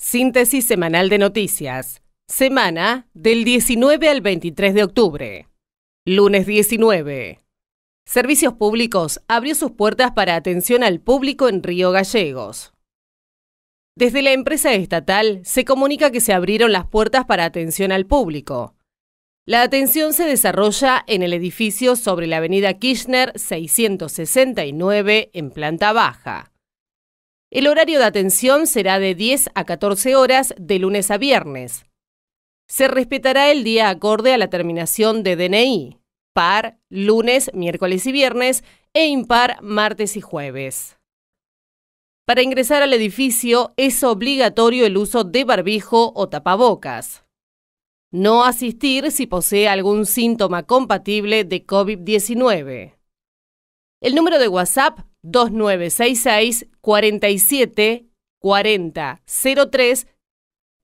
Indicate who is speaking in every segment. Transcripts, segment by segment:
Speaker 1: Síntesis semanal de noticias. Semana del 19 al 23 de octubre. Lunes 19. Servicios Públicos abrió sus puertas para atención al público en Río Gallegos. Desde la empresa estatal se comunica que se abrieron las puertas para atención al público. La atención se desarrolla en el edificio sobre la avenida Kirchner 669 en planta baja. El horario de atención será de 10 a 14 horas de lunes a viernes. Se respetará el día acorde a la terminación de DNI, par lunes, miércoles y viernes e impar martes y jueves. Para ingresar al edificio es obligatorio el uso de barbijo o tapabocas. No asistir si posee algún síntoma compatible de COVID-19. El número de WhatsApp 2966 cuarenta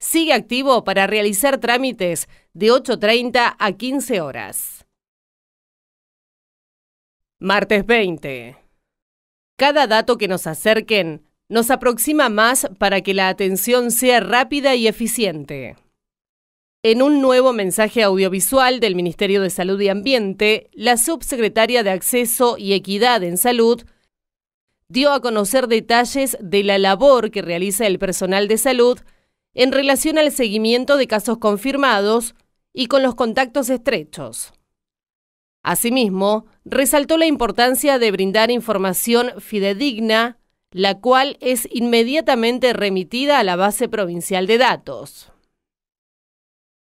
Speaker 1: Sigue activo para realizar trámites de 8.30 a 15 horas. Martes 20. Cada dato que nos acerquen nos aproxima más para que la atención sea rápida y eficiente. En un nuevo mensaje audiovisual del Ministerio de Salud y Ambiente, la subsecretaria de Acceso y Equidad en Salud dio a conocer detalles de la labor que realiza el personal de salud en relación al seguimiento de casos confirmados y con los contactos estrechos. Asimismo, resaltó la importancia de brindar información fidedigna, la cual es inmediatamente remitida a la base provincial de datos.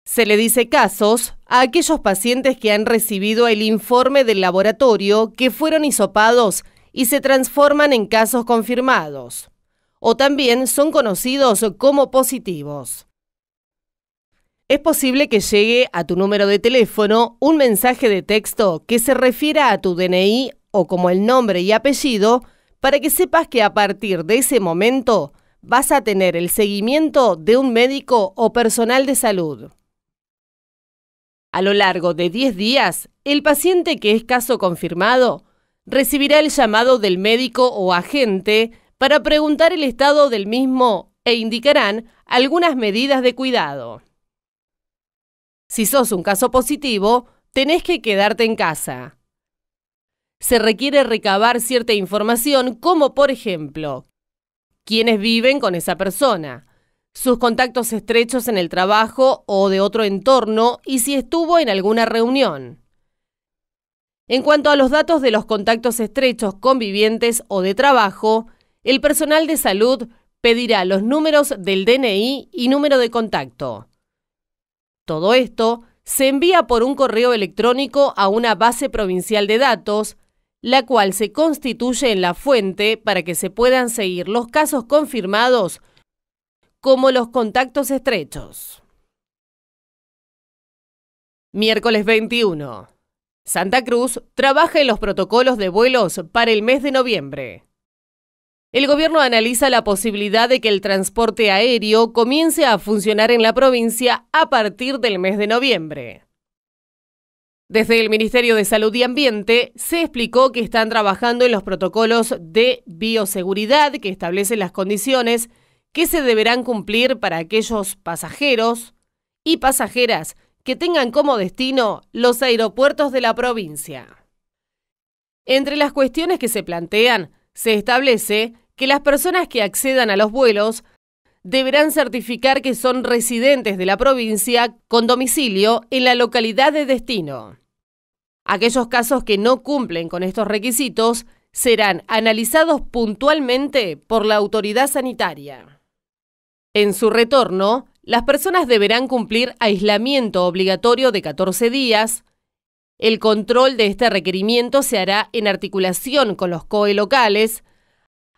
Speaker 1: Se le dice casos a aquellos pacientes que han recibido el informe del laboratorio que fueron hisopados y se transforman en casos confirmados, o también son conocidos como positivos. Es posible que llegue a tu número de teléfono un mensaje de texto que se refiera a tu DNI o como el nombre y apellido para que sepas que a partir de ese momento vas a tener el seguimiento de un médico o personal de salud. A lo largo de 10 días, el paciente que es caso confirmado recibirá el llamado del médico o agente para preguntar el estado del mismo e indicarán algunas medidas de cuidado. Si sos un caso positivo, tenés que quedarte en casa. Se requiere recabar cierta información como por ejemplo, quiénes viven con esa persona, sus contactos estrechos en el trabajo o de otro entorno y si estuvo en alguna reunión. En cuanto a los datos de los contactos estrechos convivientes o de trabajo, el personal de salud pedirá los números del DNI y número de contacto. Todo esto se envía por un correo electrónico a una base provincial de datos, la cual se constituye en la fuente para que se puedan seguir los casos confirmados como los contactos estrechos. Miércoles 21. Santa Cruz trabaja en los protocolos de vuelos para el mes de noviembre. El gobierno analiza la posibilidad de que el transporte aéreo comience a funcionar en la provincia a partir del mes de noviembre. Desde el Ministerio de Salud y Ambiente se explicó que están trabajando en los protocolos de bioseguridad que establecen las condiciones que se deberán cumplir para aquellos pasajeros y pasajeras que tengan como destino los aeropuertos de la provincia. Entre las cuestiones que se plantean, se establece que las personas que accedan a los vuelos deberán certificar que son residentes de la provincia con domicilio en la localidad de destino. Aquellos casos que no cumplen con estos requisitos serán analizados puntualmente por la autoridad sanitaria. En su retorno, las personas deberán cumplir aislamiento obligatorio de 14 días. El control de este requerimiento se hará en articulación con los COE locales.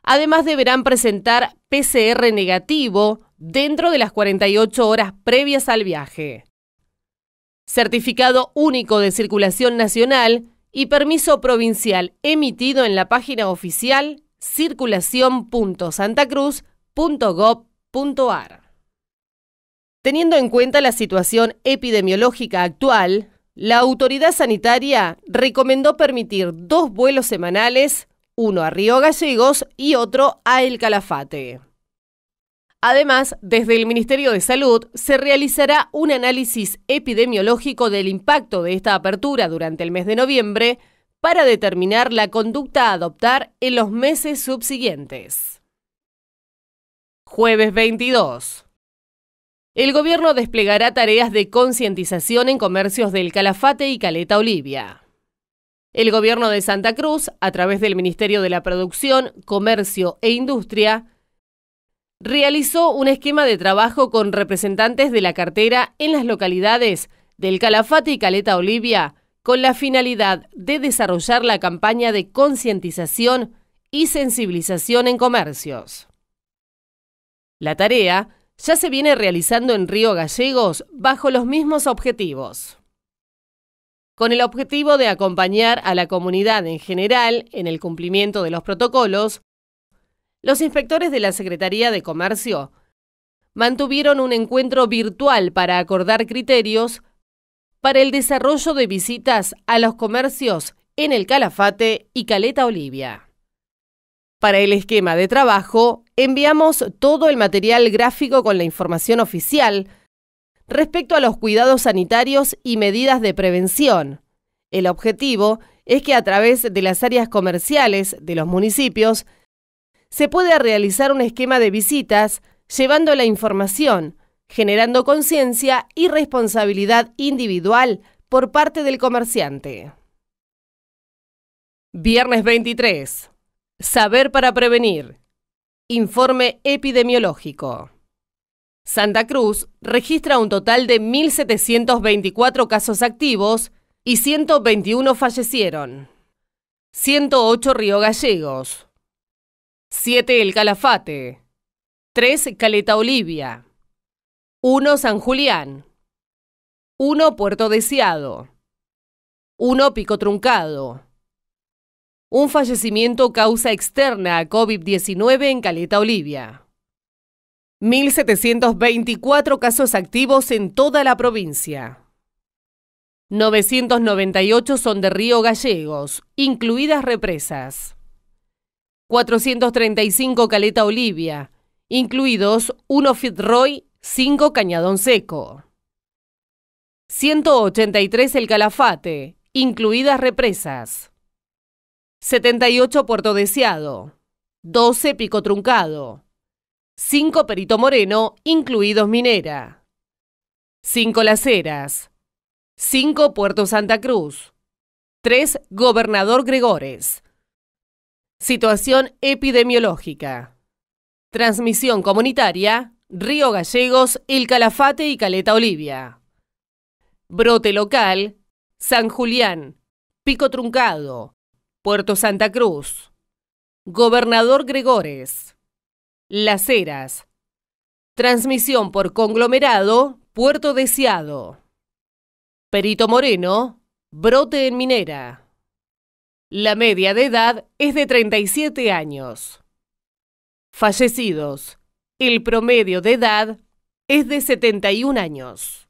Speaker 1: Además deberán presentar PCR negativo dentro de las 48 horas previas al viaje. Certificado único de circulación nacional y permiso provincial emitido en la página oficial circulación.santacruz.gov.ar. Teniendo en cuenta la situación epidemiológica actual, la autoridad sanitaria recomendó permitir dos vuelos semanales, uno a Río Gallegos y otro a El Calafate. Además, desde el Ministerio de Salud se realizará un análisis epidemiológico del impacto de esta apertura durante el mes de noviembre para determinar la conducta a adoptar en los meses subsiguientes. Jueves 22. El gobierno desplegará tareas de concientización en comercios del Calafate y Caleta Olivia. El gobierno de Santa Cruz, a través del Ministerio de la Producción, Comercio e Industria, realizó un esquema de trabajo con representantes de la cartera en las localidades del Calafate y Caleta Olivia, con la finalidad de desarrollar la campaña de concientización y sensibilización en comercios. La tarea ya se viene realizando en Río Gallegos bajo los mismos objetivos. Con el objetivo de acompañar a la comunidad en general en el cumplimiento de los protocolos, los inspectores de la Secretaría de Comercio mantuvieron un encuentro virtual para acordar criterios para el desarrollo de visitas a los comercios en el Calafate y Caleta Olivia. Para el esquema de trabajo, enviamos todo el material gráfico con la información oficial respecto a los cuidados sanitarios y medidas de prevención. El objetivo es que a través de las áreas comerciales de los municipios se pueda realizar un esquema de visitas llevando la información, generando conciencia y responsabilidad individual por parte del comerciante. Viernes 23. Saber para prevenir. Informe epidemiológico. Santa Cruz registra un total de 1.724 casos activos y 121 fallecieron. 108 Río Gallegos. 7 El Calafate. 3 Caleta Olivia. 1 San Julián. 1 Puerto Deseado. 1 Pico Truncado un fallecimiento causa externa a COVID-19 en Caleta Olivia. 1.724 casos activos en toda la provincia. 998 son de Río Gallegos, incluidas represas. 435 Caleta Olivia, incluidos 1 Fitroy, 5 Cañadón Seco. 183 El Calafate, incluidas represas. 78 Puerto Deseado, 12 Pico Truncado, 5 Perito Moreno, incluidos Minera, 5 Las Heras, 5 Puerto Santa Cruz, 3 Gobernador Gregores. Situación epidemiológica. Transmisión comunitaria, Río Gallegos, El Calafate y Caleta Olivia. Brote local, San Julián, Pico Truncado, Puerto Santa Cruz, Gobernador Gregores, Las Heras, Transmisión por conglomerado, Puerto Deseado, Perito Moreno, Brote en Minera. La media de edad es de 37 años. Fallecidos. El promedio de edad es de 71 años.